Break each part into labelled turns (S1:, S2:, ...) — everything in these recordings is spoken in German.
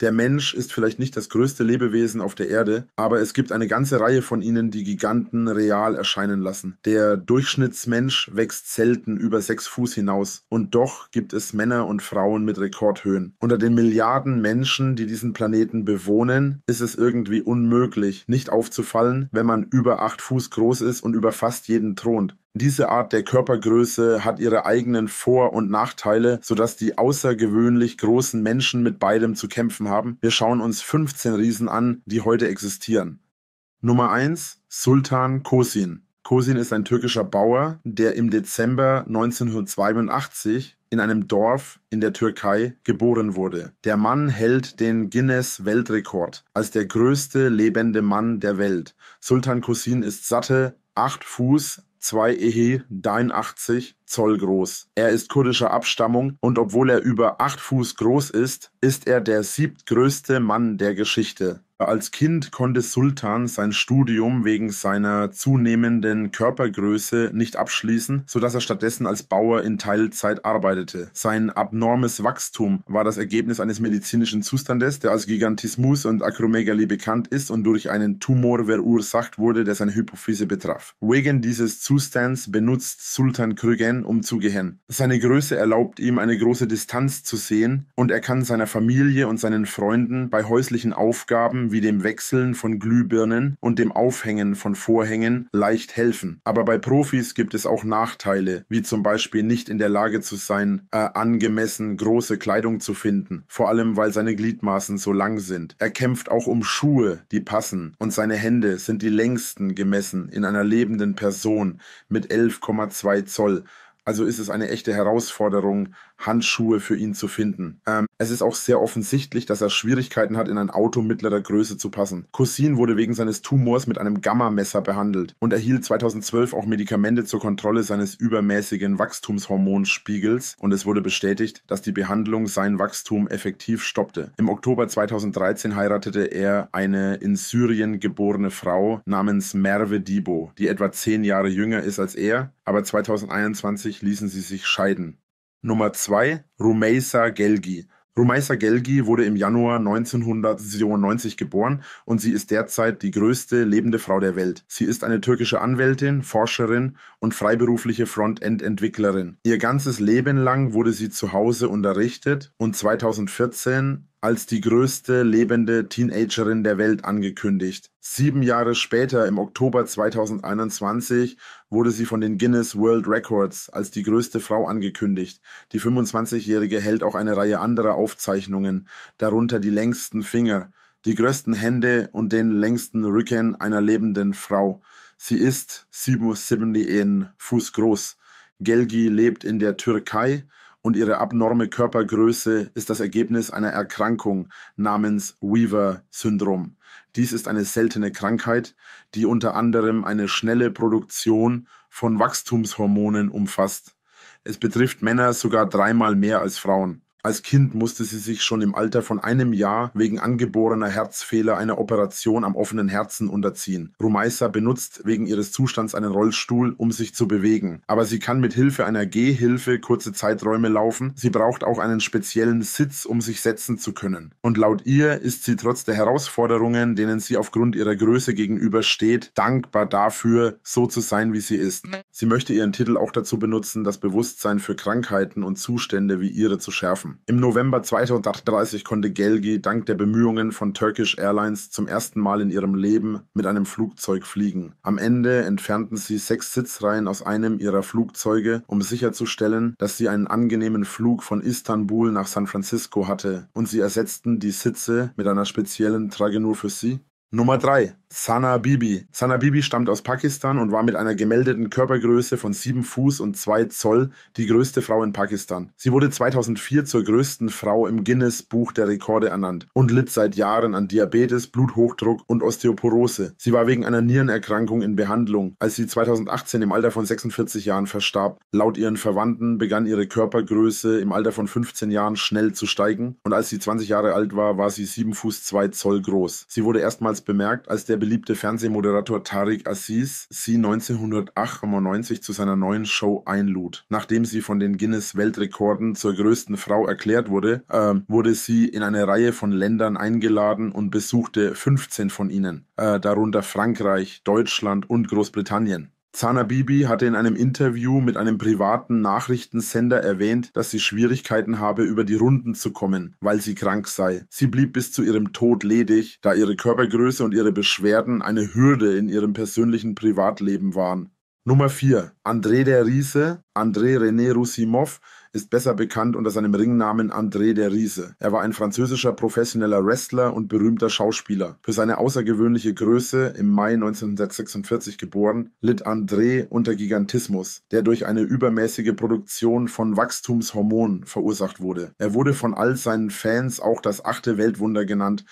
S1: Der Mensch ist vielleicht nicht das größte Lebewesen auf der Erde, aber es gibt eine ganze Reihe von ihnen, die Giganten real erscheinen lassen. Der Durchschnittsmensch wächst selten über sechs Fuß hinaus und doch gibt es Männer und Frauen mit Rekordhöhen. Unter den Milliarden Menschen, die diesen Planeten bewohnen, ist es irgendwie unmöglich, nicht aufzufallen, wenn man über acht Fuß groß ist und über fast jeden thront. Diese Art der Körpergröße hat ihre eigenen Vor- und Nachteile, sodass die außergewöhnlich großen Menschen mit beidem zu kämpfen haben. Wir schauen uns 15 Riesen an, die heute existieren. Nummer 1 Sultan Kosin. Kosin ist ein türkischer Bauer, der im Dezember 1982 in einem Dorf in der Türkei geboren wurde. Der Mann hält den Guinness-Weltrekord als der größte lebende Mann der Welt. Sultan Kosin ist satte 8 Fuß 2 EHI, Dein 80 Zoll groß. Er ist kurdischer Abstammung und obwohl er über 8 Fuß groß ist, ist er der siebtgrößte Mann der Geschichte. Als Kind konnte Sultan sein Studium wegen seiner zunehmenden Körpergröße nicht abschließen, sodass er stattdessen als Bauer in Teilzeit arbeitete. Sein abnormes Wachstum war das Ergebnis eines medizinischen Zustandes, der als Gigantismus und Akromegalie bekannt ist und durch einen Tumor verursacht wurde, der seine Hypophyse betraf. Wegen dieses Zustands benutzt Sultan Krügen Metern umzugehen. Seine Größe erlaubt ihm, eine große Distanz zu sehen und er kann seiner Familie und seinen Freunden bei häuslichen Aufgaben wie dem Wechseln von Glühbirnen und dem Aufhängen von Vorhängen leicht helfen. Aber bei Profis gibt es auch Nachteile, wie zum Beispiel nicht in der Lage zu sein, äh, angemessen große Kleidung zu finden, vor allem weil seine Gliedmaßen so lang sind. Er kämpft auch um Schuhe, die passen, und seine Hände sind die längsten gemessen in einer lebenden Person mit 11,2 Zoll also ist es eine echte Herausforderung, Handschuhe für ihn zu finden. Ähm, es ist auch sehr offensichtlich, dass er Schwierigkeiten hat, in ein Auto mittlerer Größe zu passen. Cousin wurde wegen seines Tumors mit einem Gamma-Messer behandelt und erhielt 2012 auch Medikamente zur Kontrolle seines übermäßigen Wachstumshormonspiegels und es wurde bestätigt, dass die Behandlung sein Wachstum effektiv stoppte. Im Oktober 2013 heiratete er eine in Syrien geborene Frau namens Merve Dibo, die etwa zehn Jahre jünger ist als er aber 2021 ließen sie sich scheiden. Nummer 2 Rumeisa Gelgi. Rumeisa Gelgi wurde im Januar 1997 geboren und sie ist derzeit die größte lebende Frau der Welt. Sie ist eine türkische Anwältin, Forscherin und freiberufliche Frontend-Entwicklerin. Ihr ganzes Leben lang wurde sie zu Hause unterrichtet und 2014 als die größte lebende Teenagerin der Welt angekündigt. Sieben Jahre später, im Oktober 2021, wurde sie von den Guinness World Records als die größte Frau angekündigt. Die 25-Jährige hält auch eine Reihe anderer Aufzeichnungen, darunter die längsten Finger, die größten Hände und den längsten Rücken einer lebenden Frau. Sie ist 77 Fuß groß. Gelgi lebt in der Türkei und ihre abnorme Körpergröße ist das Ergebnis einer Erkrankung namens Weaver-Syndrom. Dies ist eine seltene Krankheit, die unter anderem eine schnelle Produktion von Wachstumshormonen umfasst. Es betrifft Männer sogar dreimal mehr als Frauen. Als Kind musste sie sich schon im Alter von einem Jahr wegen angeborener Herzfehler einer Operation am offenen Herzen unterziehen. Rumeisa benutzt wegen ihres Zustands einen Rollstuhl, um sich zu bewegen. Aber sie kann mit Hilfe einer Gehhilfe kurze Zeiträume laufen. Sie braucht auch einen speziellen Sitz, um sich setzen zu können. Und laut ihr ist sie trotz der Herausforderungen, denen sie aufgrund ihrer Größe gegenübersteht, dankbar dafür, so zu sein, wie sie ist. Sie möchte ihren Titel auch dazu benutzen, das Bewusstsein für Krankheiten und Zustände wie ihre zu schärfen getroffen. Im November 2038 konnte Gelgi dank der Bemühungen von Turkish Airlines zum ersten Mal in ihrem Leben mit einem Flugzeug fliegen. Am Ende entfernten sie sechs Sitzreihen aus einem ihrer Flugzeuge, um sicherzustellen, dass sie einen angenehmen Flug von Istanbul nach San Francisco hatte, und sie ersetzten die Sitze mit einer speziellen Trage nur für sie, Nummer 3. Sana Bibi. Sana Bibi stammt aus Pakistan und war mit einer gemeldeten Körpergröße von 7 Fuß und 2 Zoll die größte Frau in Pakistan. Sie wurde 2004 zur größten Frau im Guinness Buch der Rekorde ernannt und litt seit Jahren an Diabetes, Bluthochdruck und Osteoporose. Sie war wegen einer Nierenerkrankung in Behandlung, als sie 2018 im Alter von 46 Jahren verstarb. Laut ihren Verwandten begann ihre Körpergröße im Alter von 15 Jahren schnell zu steigen und als sie 20 Jahre alt war, war sie 7 Fuß 2 Zoll groß. Sie wurde erstmals damals bemerkt, als der beliebte Fernsehmoderator Tariq Aziz sie 1998 zu seiner neuen Show einlud. Nachdem sie von den Guinness-Weltrekorden zur größten Frau erklärt wurde, äh, wurde sie in eine Reihe von Ländern eingeladen und besuchte 15 von ihnen, äh, darunter Frankreich, Deutschland und Großbritannien. Zanabibi hatte in einem Interview mit einem privaten Nachrichtensender erwähnt, dass sie Schwierigkeiten habe, über die Runden zu kommen, weil sie krank sei. Sie blieb bis zu ihrem Tod ledig, da ihre Körpergröße und ihre Beschwerden eine Hürde in ihrem persönlichen Privatleben waren. Nummer 4. André der Riese, André René Rusimov ist besser bekannt unter seinem Ringnamen André der Riese. Er war ein französischer professioneller Wrestler und berühmter Schauspieler. Für seine außergewöhnliche Größe, im Mai 1946 geboren, litt André unter Gigantismus, der durch eine übermäßige Produktion von Wachstumshormonen verursacht wurde. Er wurde von all seinen Fans auch das achte Weltwunder genannt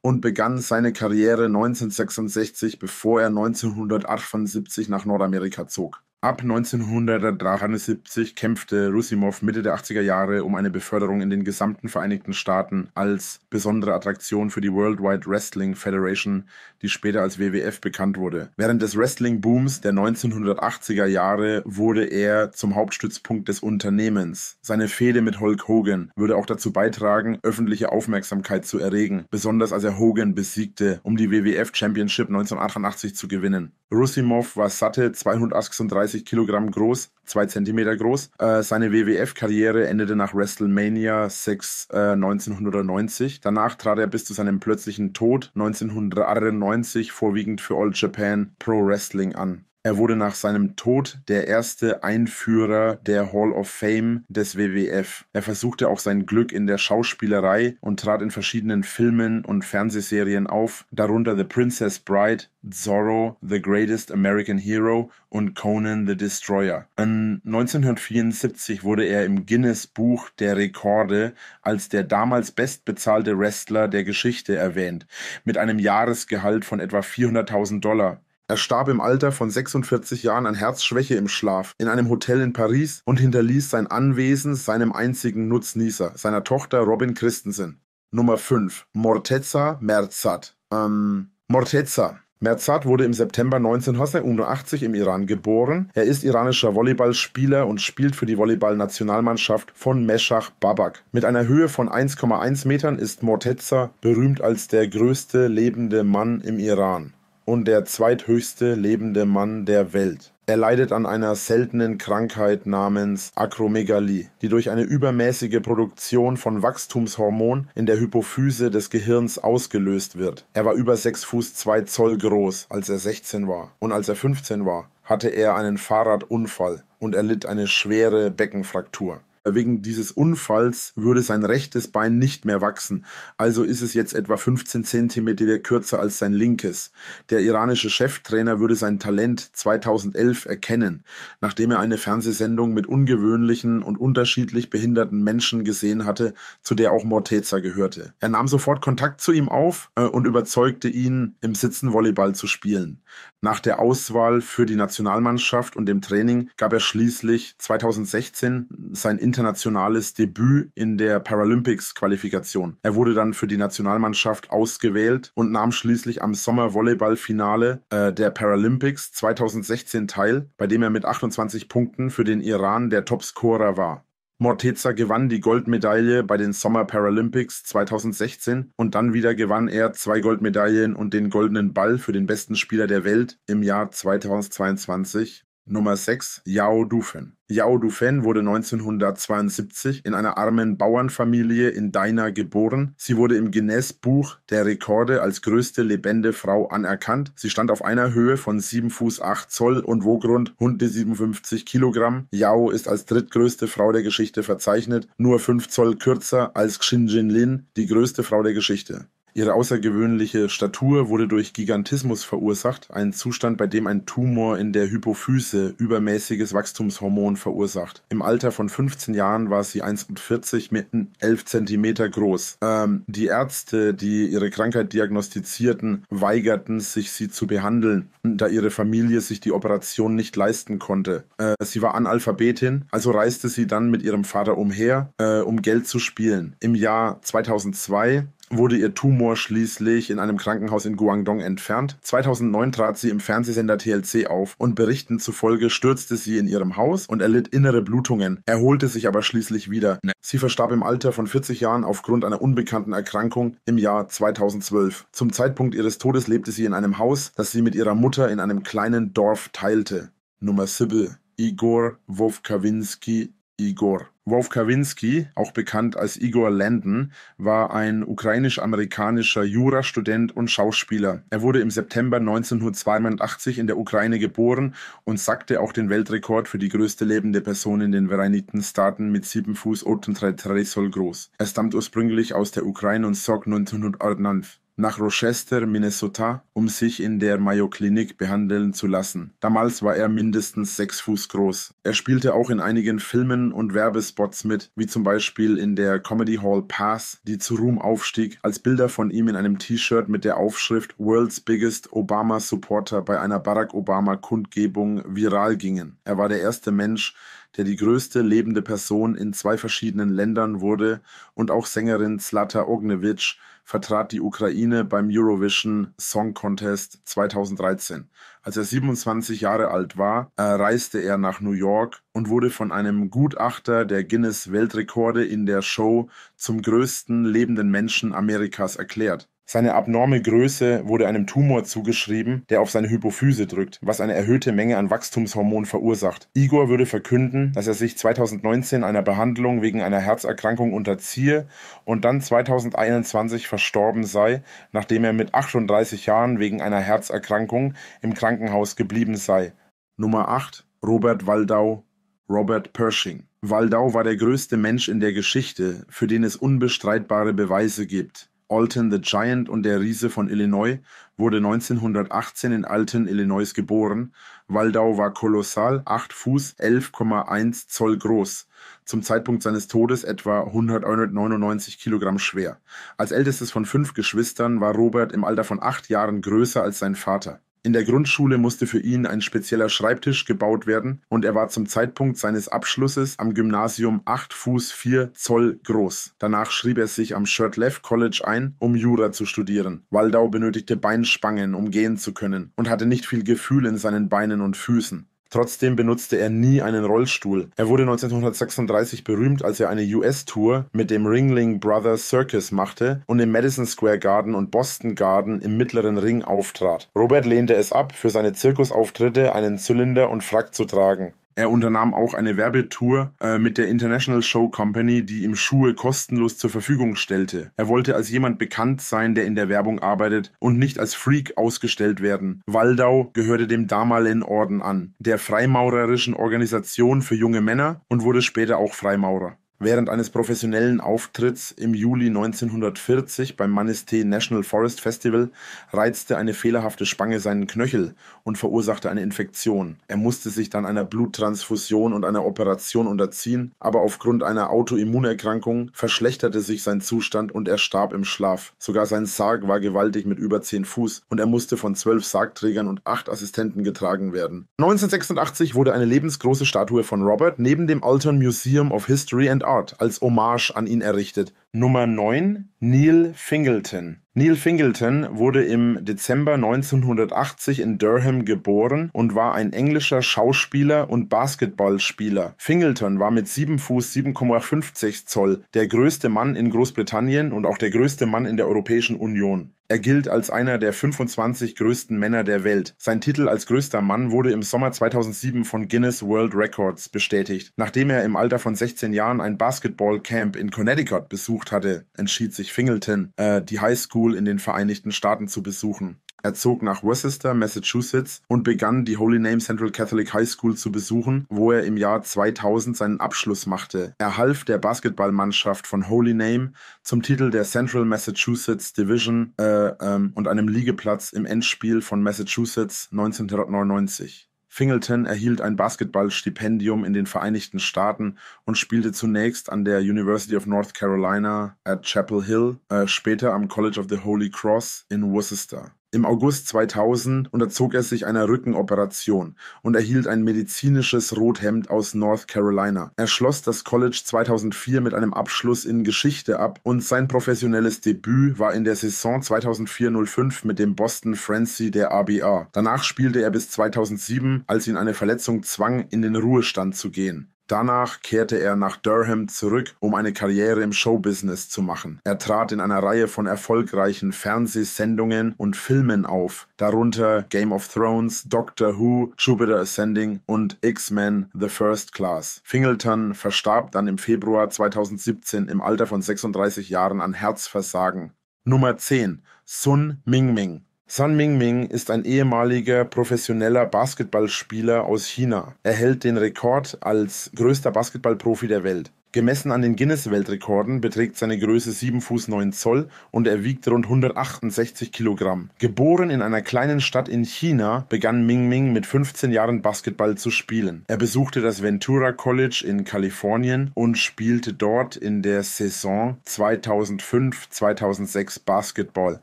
S1: und begann seine Karriere 1966, bevor er 1978 nach Nordamerika zog. Ab 1973 kämpfte Rusimov Mitte der 80er Jahre um eine Beförderung in den gesamten Vereinigten Staaten als besondere Attraktion für die Worldwide Wrestling Federation, die später als WWF bekannt wurde. Während des Wrestling-Booms der 1980er Jahre wurde er zum Hauptstützpunkt des Unternehmens. Seine Fehde mit Hulk Hogan würde auch dazu beitragen, öffentliche Aufmerksamkeit zu erregen, besonders als er Hogan besiegte, um die WWF Championship 1988 zu gewinnen. Rusimov war satte 236 130 Kilogramm groß, 2 Zentimeter groß. Äh, seine WWF-Karriere endete nach WrestleMania 6 äh, 1990. Danach trat er bis zu seinem plötzlichen Tod 1998 vorwiegend für All Japan Pro Wrestling an. Er wurde nach seinem Tod der erste Einführer der Hall of Fame des WWF. Er versuchte auch sein Glück in der Schauspielerei und trat in verschiedenen Filmen und Fernsehserien auf, darunter The Princess Bride, Zorro, The Greatest American Hero und Conan the Destroyer. In 1974 wurde er im Guinness Buch der Rekorde als der damals bestbezahlte Wrestler der Geschichte erwähnt, mit einem Jahresgehalt von etwa 400.000 Dollar. Er starb im Alter von 46 Jahren an Herzschwäche im Schlaf in einem Hotel in Paris und hinterließ sein Anwesen seinem einzigen Nutznießer, seiner Tochter Robin Christensen. Nummer 5. Mortezza Merzat. Ähm, Mortezza. Merzat wurde im September 1981 im Iran geboren. Er ist iranischer Volleyballspieler und spielt für die Volleyballnationalmannschaft von Meshach Babak. Mit einer Höhe von 1,1 Metern ist Mortezza berühmt als der größte lebende Mann im Iran und der zweithöchste lebende Mann der Welt. Er leidet an einer seltenen Krankheit namens Akromegalie, die durch eine übermäßige Produktion von Wachstumshormon in der Hypophyse des Gehirns ausgelöst wird. Er war über 6 Fuß 2 Zoll groß, als er 16 war. Und als er 15 war, hatte er einen Fahrradunfall und erlitt eine schwere Beckenfraktur. Äh, wegen dieses Unfalls würde sein rechtes Bein nicht mehr wachsen, also ist es jetzt etwa 15 Zentimeter kürzer als sein linkes. Der iranische Cheftrainer würde sein Talent 2011 erkennen, nachdem er eine Fernsehsendung mit ungewöhnlichen und unterschiedlich behinderten Menschen gesehen hatte, zu der auch Morteza gehörte. Er nahm sofort Kontakt zu ihm auf äh, und überzeugte ihn, im Sitzen Volleyball zu spielen. Nach der Auswahl für die Nationalmannschaft und dem Training gab er schließlich 2016 sein internationales Debüt in der Paralympics-Qualifikation. Er wurde dann für die Nationalmannschaft ausgewählt und nahm schließlich am Sommervolleyballfinale äh, der Paralympics 2016 teil, bei dem er mit 28 Punkten für den Iran der Topscorer war. Morteza gewann die Goldmedaille bei den Summer Paralympics 2016 und dann wieder gewann er zwei Goldmedaillen und den goldenen Ball für den besten Spieler der Welt im Jahr 2022 Nummer 6 Yao Dufen. Yao Dufen wurde 1972 in einer armen Bauernfamilie in Daina geboren. Sie wurde im Guinness-Buch der Rekorde als größte lebende Frau anerkannt. Sie stand auf einer Höhe von 7 Fuß 8 Zoll und wog rund 157 Kilogramm. Yao ist als drittgrößte Frau der Geschichte verzeichnet, nur 5 Zoll kürzer als Xinjin Lin, die größte Frau der Geschichte. Ihre außergewöhnliche Statur wurde durch Gigantismus verursacht, ein Zustand, bei dem ein Tumor in der Hypophyse übermäßiges Wachstumshormon verursacht. Im Alter von 15 Jahren war sie 1,40 mit 11 cm groß. Ähm, die Ärzte, die ihre Krankheit diagnostizierten, weigerten sich, sie zu behandeln, da ihre Familie sich die Operation nicht leisten konnte. Äh, sie war Analphabetin, also reiste sie dann mit ihrem Vater umher, äh, um Geld zu spielen. Im Jahr 2002 wurde ihr Tumor schließlich in einem Krankenhaus in Guangdong entfernt. 2009 trat sie im Fernsehsender TLC auf und Berichten zufolge stürzte sie in ihrem Haus und erlitt innere Blutungen, erholte sich aber schließlich wieder. Sie verstarb im Alter von 40 Jahren aufgrund einer unbekannten Erkrankung im Jahr 2012. Zum Zeitpunkt ihres Todes lebte sie in einem Haus, das sie mit ihrer Mutter in einem kleinen Dorf teilte. Nummer 7 Igor Wowkawinski Igor. Wolf Kawinski, auch bekannt als Igor Landon, war ein ukrainisch-amerikanischer Jurastudent und Schauspieler. Er wurde im September 1982 in der Ukraine geboren und sackte auch den Weltrekord für die größte lebende Person in den Vereinigten Staaten mit 7 Fuß und 3 Zoll groß. Er stammt ursprünglich aus der Ukraine und sorgt 1909 nach Rochester, Minnesota, um sich in der Mayo Clinic behandeln zu lassen. Damals war er mindestens sechs Fuß groß. Er spielte auch in einigen Filmen und Werbespots mit, wie zum Beispiel in der Comedy Hall Pass, die zu Ruhm aufstieg, als Bilder von ihm in einem T-Shirt mit der Aufschrift World's Biggest Obama Supporter bei einer Barack Obama Kundgebung viral gingen. Er war der erste Mensch, der die größte lebende Person in zwei verschiedenen Ländern wurde, und auch Sängerin Zlata Ognevich vertrat die Ukraine beim Eurovision Song Contest 2013. Als er 27 Jahre alt war, äh, reiste er nach New York und wurde von einem Gutachter der Guinness Weltrekorde in der Show zum größten lebenden Menschen Amerikas erklärt. Seine abnorme Größe wurde einem Tumor zugeschrieben, der auf seine Hypophyse drückt, was eine erhöhte Menge an Wachstumshormonen verursacht. Igor würde verkünden, dass er sich 2019 einer Behandlung wegen einer Herzerkrankung unterziehe und dann 2021 verstorben sei, nachdem er mit 38 Jahren wegen einer Herzerkrankung im Krankenhaus geblieben sei. Nummer 8 Robert Waldau Robert Pershing. Waldau war der größte Mensch in der Geschichte, für den es unbestreitbare Beweise gibt. Alton the Giant und der Riese von Illinois, wurde 1918 in Alton, Illinois geboren. Waldau war kolossal, 8 Fuß, 11,1 Zoll groß, zum Zeitpunkt seines Todes etwa 199 Kilogramm schwer. Als ältestes von fünf Geschwistern war Robert im Alter von acht Jahren größer als sein Vater. In der Grundschule musste für ihn ein spezieller Schreibtisch gebaut werden und er war zum Zeitpunkt seines Abschlusses am Gymnasium 8 Fuß 4 Zoll groß. Danach schrieb er sich am Shirtleff College ein, um Jura zu studieren. Waldau benötigte Beinspangen, um gehen zu können und hatte nicht viel Gefühl in seinen Beinen und Füßen. Trotzdem benutzte er nie einen Rollstuhl. Er wurde 1936 berühmt, als er eine US-Tour mit dem Ringling Brothers Circus machte und im Madison Square Garden und Boston Garden im mittleren Ring auftrat. Robert lehnte es ab, für seine Zirkusauftritte einen Zylinder und Frack zu tragen. Er unternahm auch eine Werbetour äh, mit der International Show Company, die ihm Schuhe kostenlos zur Verfügung stellte. Er wollte als jemand bekannt sein, der in der Werbung arbeitet und nicht als Freak ausgestellt werden. Waldau gehörte dem damaligen Orden an, der freimaurerischen Organisation für junge Männer und wurde später auch Freimaurer während eines professionellen Auftritts im Juli 1940 beim Manistee National Forest Festival reizte eine fehlerhafte Spange seinen Knöchel und verursachte eine Infektion. Er musste sich dann einer Bluttransfusion und einer Operation unterziehen, aber aufgrund einer Autoimmunerkrankung verschlechterte sich sein Zustand und er starb im Schlaf. Sogar sein Sarg war gewaltig mit über 10 Fuß und er musste von 12 Sargträgern und 8 Assistenten getragen werden. 1986 wurde eine lebensgroße Statue von Robert neben dem Alton Museum of History and Art Art als Hommage an ihn errichtet. Nummer 9 Neil Fingleton. Neil Fingleton wurde im Dezember 1980 in Durham geboren und war ein englischer Schauspieler und Basketballspieler. Fingleton war mit 7 Fuß 7,50 Zoll der größte Mann in Großbritannien und auch der größte Mann in der Europäischen Union. Er gilt als einer der 25 größten Männer der Welt. Sein Titel als größter Mann wurde im Sommer 2007 von Guinness World Records bestätigt. Nachdem er im Alter von 16 Jahren ein Basketballcamp in Connecticut besucht hatte, entschied sich Fingleton, äh, die High School in den Vereinigten Staaten zu besuchen. Er zog nach Worcester, Massachusetts und begann die Holy Name Central Catholic High School zu besuchen, wo er im Jahr 2000 seinen Abschluss machte. Er half der Basketballmannschaft von Holy Name zum Titel der Central Massachusetts Division äh, ähm, und einem Liegeplatz im Endspiel von Massachusetts 1999. Fingleton erhielt ein Basketballstipendium in den Vereinigten Staaten und spielte zunächst an der University of North Carolina at Chapel Hill, äh, später am College of the Holy Cross in Worcester. Im August 2000 unterzog er sich einer Rückenoperation und erhielt ein medizinisches Rothemd aus North Carolina. Er schloss das College 2004 mit einem Abschluss in Geschichte ab und sein professionelles Debüt war in der Saison 2004-05 mit dem Boston Frenzy der ABA. Danach spielte er bis 2007, als ihn eine Verletzung zwang, in den Ruhestand zu gehen. Danach kehrte er nach Durham zurück, um eine Karriere im Showbusiness zu machen. Er trat in einer Reihe von erfolgreichen Fernsehsendungen und Filmen auf, darunter Game of Thrones, Doctor Who, Jupiter Ascending und X-Men The First Class. Fingleton verstarb dann im Februar 2017 im Alter von 36 Jahren an Herzversagen. Nummer 10 Sun Mingming Sun Mingming ist ein ehemaliger professioneller Basketballspieler aus China. Er hält den Rekord als größter Basketballprofi der Welt. Gemessen an den Guinness-Weltrekorden beträgt seine Größe 7 Fuß 9 Zoll und er wiegt rund 168 Kilogramm. Geboren in einer kleinen Stadt in China, begann Ming Ming mit 15 Jahren Basketball zu spielen. Er besuchte das Ventura College in Kalifornien und spielte dort in der Saison 2005-2006 Basketball.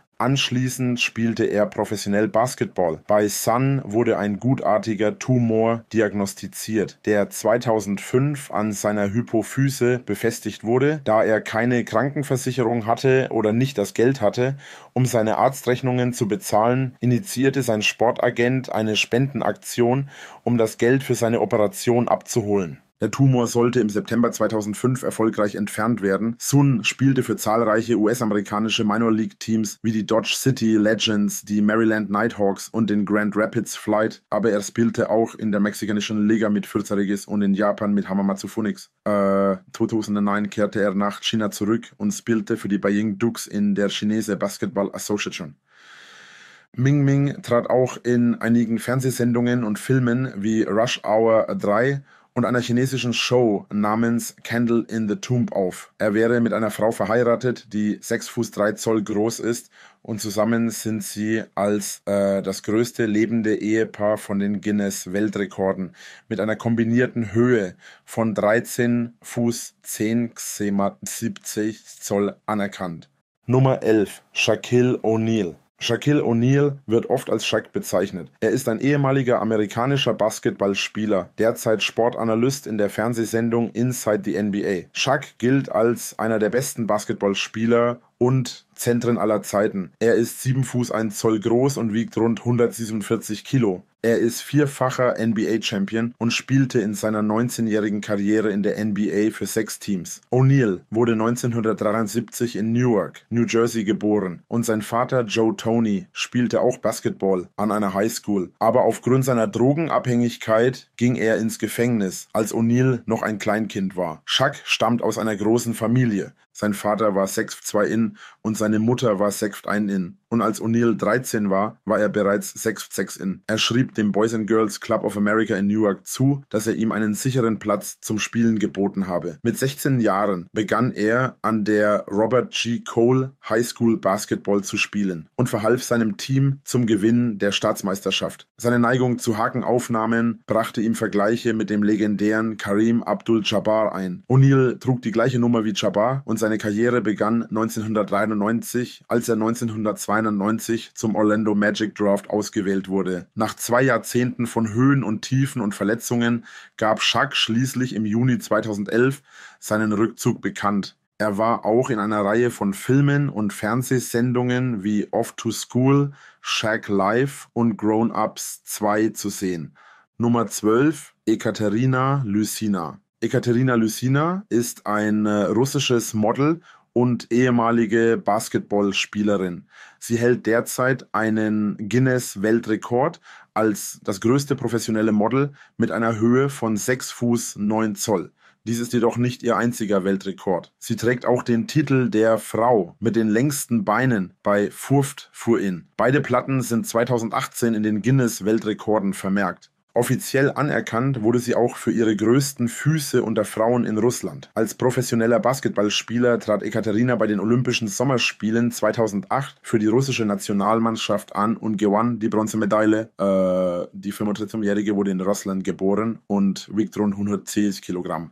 S1: Anschließend spielte er professionell Basketball. Bei Sun wurde ein gutartiger Tumor diagnostiziert, der 2005 an seiner Hypophyse befestigt wurde, da er keine Krankenversicherung hatte oder nicht das Geld hatte, um seine Arztrechnungen zu bezahlen, initiierte sein Sportagent eine Spendenaktion, um das Geld für seine Operation abzuholen. Der Tumor sollte im September 2005 erfolgreich entfernt werden. Sun spielte für zahlreiche US-amerikanische Minor League Teams wie die Dodge City Legends, die Maryland Nighthawks und den Grand Rapids Flight, aber er spielte auch in der mexikanischen Liga mit 40 und in Japan mit Hamamatsu Phoenix. Äh, 2009 kehrte er nach China zurück und spielte für die Beijing Dukes in der Chinese Basketball Association. Ming Ming trat auch in einigen Fernsehsendungen und Filmen wie Rush Hour 3 und einer chinesischen Show namens Candle in the Tomb auf. Er wäre mit einer Frau verheiratet, die 6 Fuß 3 Zoll groß ist und zusammen sind sie als äh, das größte lebende Ehepaar von den Guinness Weltrekorden mit einer kombinierten Höhe von 13 Fuß 10 Xema 70 Zoll anerkannt. Nummer 11 Shaquille O'Neal Shaquille O'Neal wird oft als Shaq bezeichnet. Er ist ein ehemaliger amerikanischer Basketballspieler, derzeit Sportanalyst in der Fernsehsendung Inside the NBA. Shaq gilt als einer der besten Basketballspieler und Zentren aller Zeiten. Er ist 7 Fuß 1 Zoll groß und wiegt rund 147 Kilo. Er ist vierfacher NBA-Champion und spielte in seiner 19-jährigen Karriere in der NBA für sechs Teams. O'Neill wurde 1973 in Newark, New Jersey geboren und sein Vater Joe Tony spielte auch Basketball an einer Highschool. Aber aufgrund seiner Drogenabhängigkeit ging er ins Gefängnis, als O'Neill noch ein Kleinkind war. Shaq stammt aus einer großen Familie. Sein Vater war 6'2 in und seine Mutter war Sekt 1 in. Und als O'Neill 13 war, war er bereits Sekt 6 in. Er schrieb dem Boys and Girls Club of America in Newark zu, dass er ihm einen sicheren Platz zum Spielen geboten habe. Mit 16 Jahren begann er an der Robert G. Cole High School Basketball zu spielen und verhalf seinem Team zum Gewinn der Staatsmeisterschaft. Seine Neigung zu Hakenaufnahmen brachte ihm Vergleiche mit dem legendären Karim Abdul-Jabbar ein. O'Neill trug die gleiche Nummer wie Jabbar und seine Karriere begann 1993 1992, als er 1992 zum Orlando Magic Draft ausgewählt wurde. Nach zwei Jahrzehnten von Höhen und Tiefen und Verletzungen gab Schack schließlich im Juni 2011 seinen Rückzug bekannt. Er war auch in einer Reihe von Filmen und Fernsehsendungen wie Off to School, Shaq Live und Grown Ups 2 zu sehen. Nummer 12, Ekaterina Lysina. Ekaterina Lysina ist ein äh, russisches Model und ehemalige Basketballspielerin. Sie hält derzeit einen Guinness-Weltrekord als das größte professionelle Model mit einer Höhe von 6 Fuß 9 Zoll. Dies ist jedoch nicht ihr einziger Weltrekord. Sie trägt auch den Titel der Frau mit den längsten Beinen bei Furft Fuhr in. Beide Platten sind 2018 in den Guinness Weltrekorden vermerkt. Offiziell anerkannt wurde sie auch für ihre größten Füße unter Frauen in Russland. Als professioneller Basketballspieler trat Ekaterina bei den Olympischen Sommerspielen 2008 für die russische Nationalmannschaft an und gewann die Bronzemedaille. Äh, die 35-Jährige wurde in Russland geboren und wiegt rund 110 Kilogramm.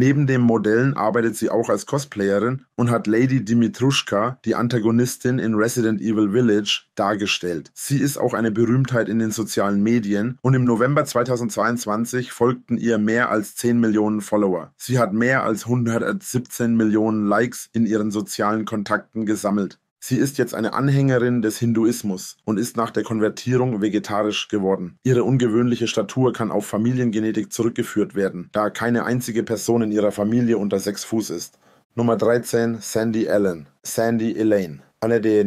S1: Neben den Modellen arbeitet sie auch als Cosplayerin und hat Lady Dimitruschka, die Antagonistin in Resident Evil Village, dargestellt. Sie ist auch eine Berühmtheit in den sozialen Medien und im November 2022 folgten ihr mehr als 10 Millionen Follower. Sie hat mehr als 117 Millionen Likes in ihren sozialen Kontakten gesammelt. Sie ist jetzt eine Anhängerin des Hinduismus und ist nach der Konvertierung vegetarisch geworden. Ihre ungewöhnliche Statur kann auf Familiengenetik zurückgeführt werden, da keine einzige Person in ihrer Familie unter sechs Fuß ist. Nummer 13 Sandy Allen. Sandy Elaine eine der,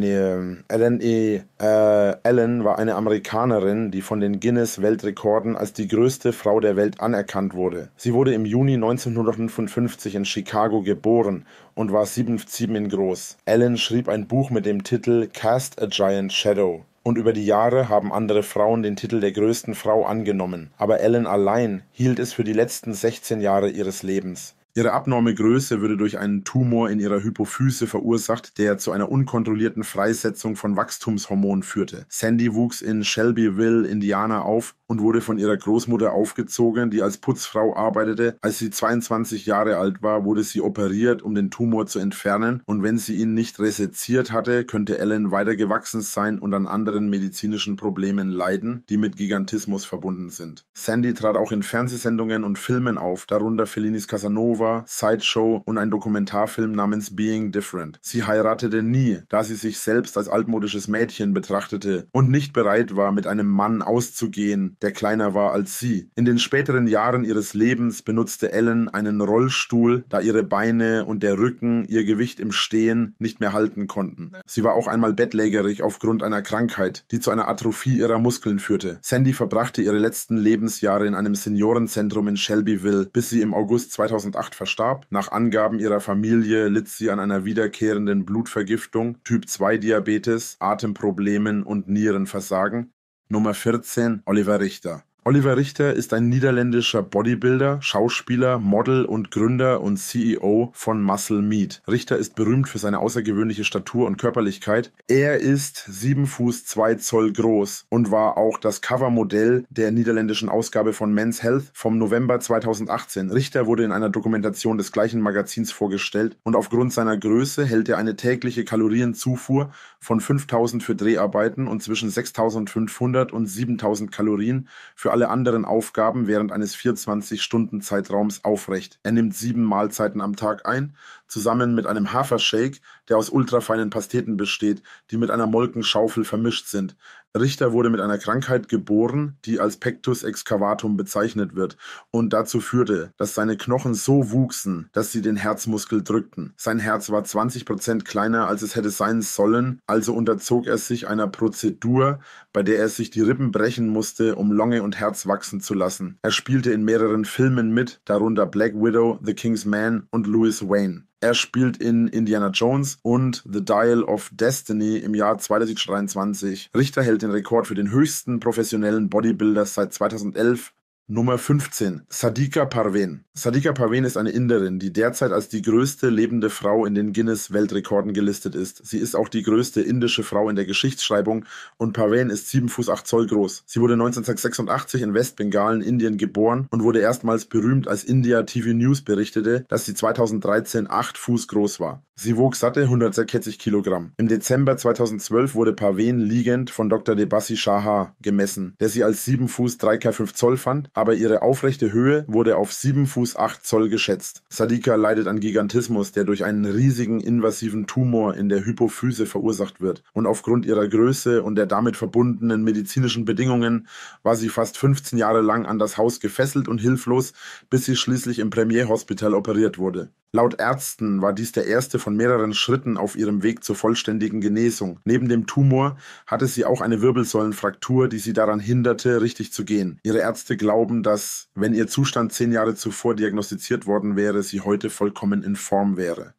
S1: Ellen e, Äh, Allen war eine Amerikanerin, die von den Guinness-Weltrekorden als die größte Frau der Welt anerkannt wurde. Sie wurde im Juni 1955 in Chicago geboren und war 7'7 groß. Allen schrieb ein Buch mit dem Titel Cast a Giant Shadow. Und über die Jahre haben andere Frauen den Titel der größten Frau angenommen. Aber Ellen allein hielt es für die letzten 16 Jahre ihres Lebens. Ihre abnorme Größe würde durch einen Tumor in ihrer Hypophyse verursacht, der zu einer unkontrollierten Freisetzung von Wachstumshormonen führte. Sandy wuchs in Shelbyville, Indiana auf und wurde von ihrer Großmutter aufgezogen, die als Putzfrau arbeitete. Als sie 22 Jahre alt war, wurde sie operiert, um den Tumor zu entfernen und wenn sie ihn nicht reseziert hatte, könnte Ellen weiter gewachsen sein und an anderen medizinischen Problemen leiden, die mit Gigantismus verbunden sind. Sandy trat auch in Fernsehsendungen und Filmen auf, darunter Fellinis Casanova Over, Sideshow und ein Dokumentarfilm namens Being Different. Sie heiratete nie, da sie sich selbst als altmodisches Mädchen betrachtete und nicht bereit war, mit einem Mann auszugehen, der kleiner war als sie. In den späteren Jahren ihres Lebens benutzte Ellen einen Rollstuhl, da ihre Beine und der Rücken ihr Gewicht im Stehen nicht mehr halten konnten. Sie war auch einmal bettlägerig aufgrund einer Krankheit, die zu einer Atrophie ihrer Muskeln führte. Sandy verbrachte ihre letzten Lebensjahre in einem Seniorenzentrum in Shelbyville, bis sie im August 2008 Nacht verstarb. Nach Angaben ihrer Familie litt sie an einer wiederkehrenden Blutvergiftung, Typ-2-Diabetes, Atemproblemen und Nierenversagen. Nummer 14 Oliver Richter. Oliver Richter ist ein niederländischer Bodybuilder, Schauspieler, Model und Gründer und CEO von Muscle Meat. Richter ist berühmt für seine außergewöhnliche Statur und Körperlichkeit. Er ist 7 Fuß 2 Zoll groß und war auch das Covermodell der niederländischen Ausgabe von Men's Health vom November 2018. Richter wurde in einer Dokumentation des gleichen Magazins vorgestellt und aufgrund seiner Größe hält er eine tägliche Kalorienzufuhr von 5000 für Dreharbeiten und zwischen 6500 und 7000 Kalorien für für alle anderen Aufgaben während eines 24-Stunden-Zeitraums aufrecht. Er nimmt sieben Mahlzeiten am Tag ein, zusammen mit einem Hafershake, der aus ultrafeinen Pasteten besteht, die mit einer Molkenschaufel vermischt sind. Richter wurde mit einer Krankheit geboren, die als Pectus excavatum bezeichnet wird und dazu führte, dass seine Knochen so wuchsen, dass sie den Herzmuskel drückten. Sein Herz war 20 Prozent kleiner, als es hätte sein sollen, also unterzog er sich einer Prozedur, bei der er sich die Rippen brechen musste, um Longe und Herz wachsen zu lassen. Er spielte in mehreren Filmen mit, darunter Black Widow, The King's Man und Louis Wayne. Er spielt in Indiana Jones und The Dial of Destiny im Jahr 2023. Richter hält den Rekord für den höchsten professionellen Bodybuilder seit 2011 Nummer 15. Sadika Parven. Sadika Parven ist eine Inderin, die derzeit als die größte lebende Frau in den Guinness-Weltrekorden gelistet ist. Sie ist auch die größte indische Frau in der Geschichtsschreibung und Parven ist 7 Fuß 8 Zoll groß. Sie wurde 1986 in Westbengalen, Indien geboren und wurde erstmals berühmt, als India TV News berichtete, dass sie 2013 8 Fuß groß war. Sie wog satte 146 Kilogramm. Im Dezember 2012 wurde Parven liegend von Dr. Debassi Shaha gemessen, der sie als 7 Fuß 3K5 Zoll fand, aber ihre aufrechte Höhe wurde auf 7 Fuß 8 Zoll geschätzt. Sadika leidet an Gigantismus, der durch einen riesigen invasiven Tumor in der Hypophyse verursacht wird. Und aufgrund ihrer Größe und der damit verbundenen medizinischen Bedingungen war sie fast 15 Jahre lang an das Haus gefesselt und hilflos, bis sie schließlich im Premierhospital operiert wurde. Laut Ärzten war dies der erste von mehreren Schritten auf ihrem Weg zur vollständigen Genesung. Neben dem Tumor hatte sie auch eine Wirbelsäulenfraktur, die sie daran hinderte, richtig zu gehen. Ihre Ärzte glauben, glauben, dass, wenn ihr Zustand zehn Jahre zuvor diagnostiziert worden wäre, sie heute vollkommen in Form wäre.